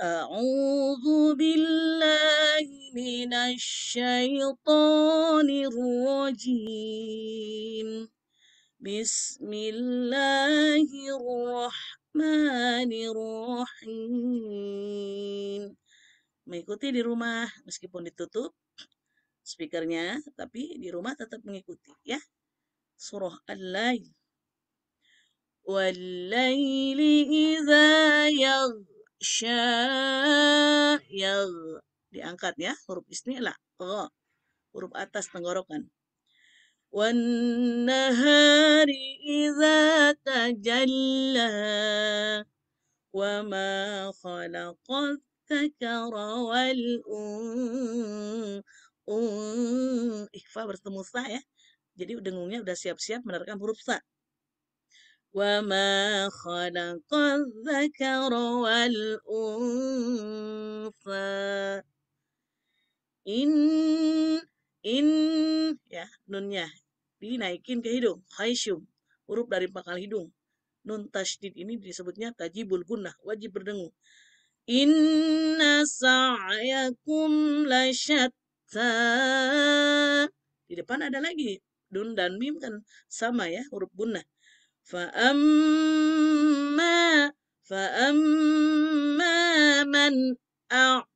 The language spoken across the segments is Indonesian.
أعوذ بالله من الشيطان الرجيم بسم الله الرحمن الرحيم mengikuti di rumah meskipun ditutup speakernya tapi di rumah tetap mengikuti ya surah al-lail wal-laili iza yagh syair diangkat ya huruf istilah oh, huruf atas tenggorokan والنهار إذا تجلى wal خلق الذكر والأنثى bertemu sa ya jadi dengungnya udah siap-siap menerkam huruf sa وما خلق الذكر والأنثى إن in ya nunnya dinaikin ke hidung khaisyum huruf dari pangkal hidung nun tasdid ini disebutnya tajibul gunnah wajib berdengung inna sa'yakum lasyatta di depan ada lagi dun dan mim kan sama ya huruf gunnah فأما فأما من أعطى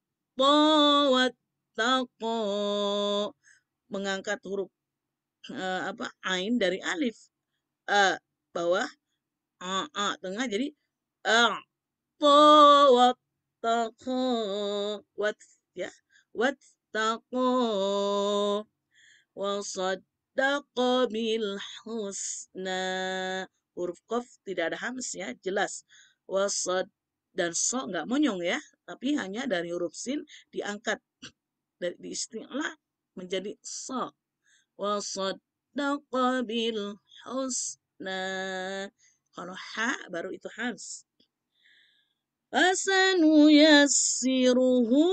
واتقى mengangkat huruf uh, apa ain dari alif a uh, bawah a, uh, tengah jadi a wattaqo wat ya wattaqo wa saddaqa bil husna huruf kof tidak ada hamsnya, ya jelas wasad dan so nggak monyong ya tapi hanya dari huruf sin diangkat dari istilah menjadi so Wasad bil husna kalau ha baru itu hams yassiruhu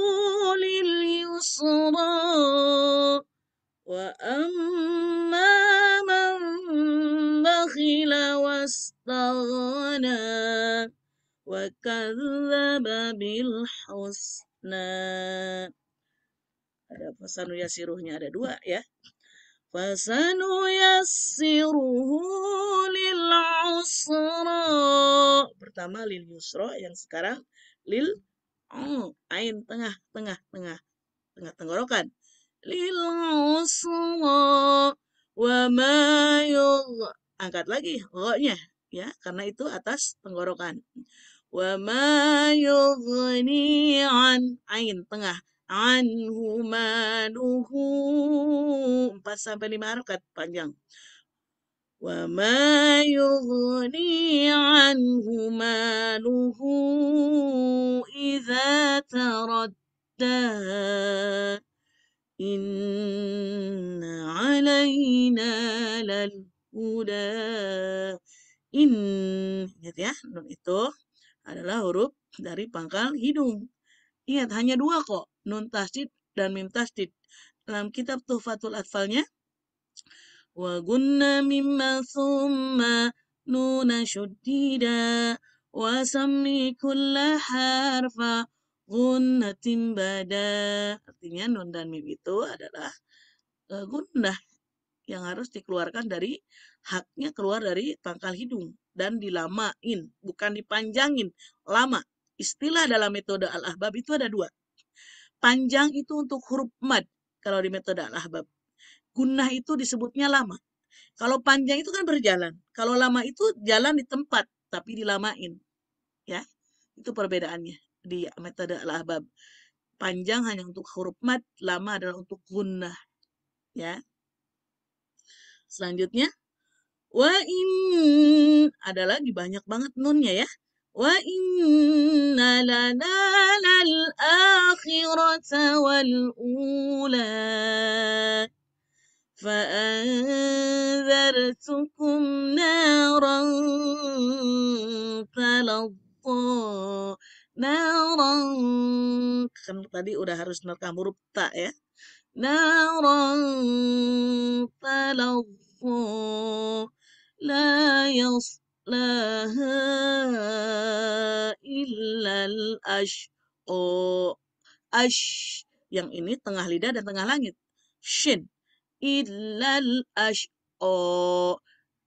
lil yusra wa am استغنى وكذب بالحسنى ada fasanu yasiruhnya ada dua ya fasanu yasiruhu lil usra pertama lil yusra yang sekarang lil oh, ain tengah tengah tengah tengah tenggorokan lil usra wa ma yudh angkat lagi ro-nya ya karena itu atas tenggorokan wa ma yughni an ain tengah anhu maluhu 4 sampai 5 harakat panjang wa ma yughni anhu maluhu idza taradda inna alaina lal kuda in ingat gitu ya nun itu adalah huruf dari pangkal hidung ingat hanya dua kok nun tasdid dan mim tasdid dalam kitab tuhfatul atfalnya wa gunna mimma thumma nuna shuddida wa sammi kulla harfa gunnatin bada artinya nun dan mim itu adalah eh, gunnah yang harus dikeluarkan dari haknya keluar dari pangkal hidung dan dilamain, bukan dipanjangin, lama. Istilah dalam metode Al-Ahbab itu ada dua. Panjang itu untuk huruf mad kalau di metode Al-Ahbab. Gunnah itu disebutnya lama. Kalau panjang itu kan berjalan. Kalau lama itu jalan di tempat tapi dilamain. Ya. Itu perbedaannya di metode Al-Ahbab. Panjang hanya untuk huruf mad, lama adalah untuk gunnah. Ya. Selanjutnya, wa in ada lagi banyak banget nunnya ya. Wa inna lana lal akhirata wal ula. fa anzartukum naran تلظى naran kan tadi udah harus nerkam huruf ta ya نارا تلظى لا يصلاها إلا الأش أو أش yang ini tengah lidah dan tengah langit shin illal ashqa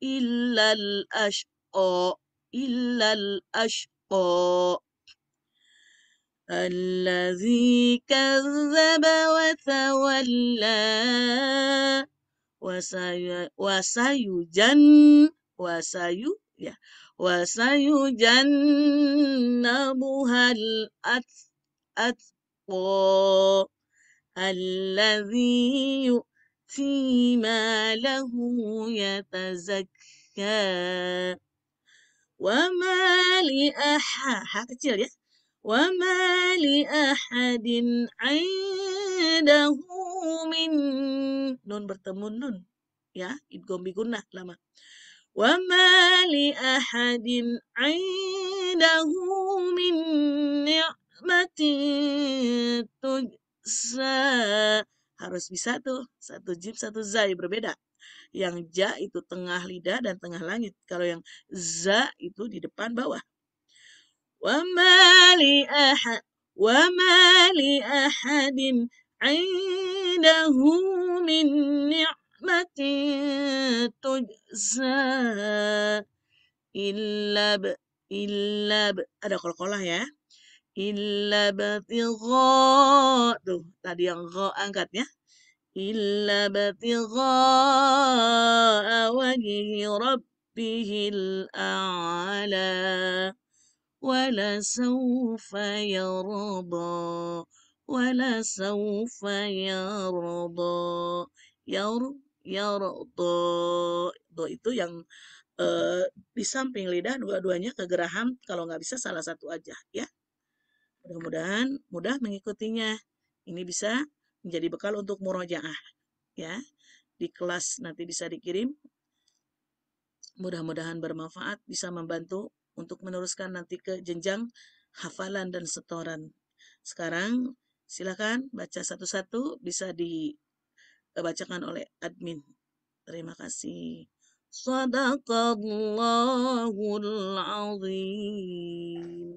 illal ashqa illal ashqa الذي كذب وتولى وسيجن وسي وسيجنبها الأتقى الذي يؤتي ماله يتزكى وما لأحد وما لأحد عنده من نون bertemu nun ya idgham bigunnah lama وما لأحد عنده من نعمة تجزى harus bisa tuh satu jim satu zai berbeda yang ja itu tengah lidah dan tengah langit kalau yang za itu di depan bawah وما لأحد وما لأحد عنده من نعمة تجزى إلا ب إلا ب ada kol-kolah ya illa batigha tuh tadi yang gha angkatnya illa batigha wajhi rabbihil a'la ولسوف يرضى ولسوف يرضى ير يرضى do itu yang uh, di samping lidah dua-duanya kegeraham kalau nggak bisa salah satu aja ya mudah-mudahan mudah mengikutinya ini bisa menjadi bekal untuk murojaah ya di kelas nanti bisa dikirim mudah-mudahan bermanfaat bisa membantu untuk meneruskan nanti ke jenjang hafalan dan setoran. Sekarang silakan baca satu-satu bisa dibacakan oleh admin. Terima kasih. Sadaqallahul azim.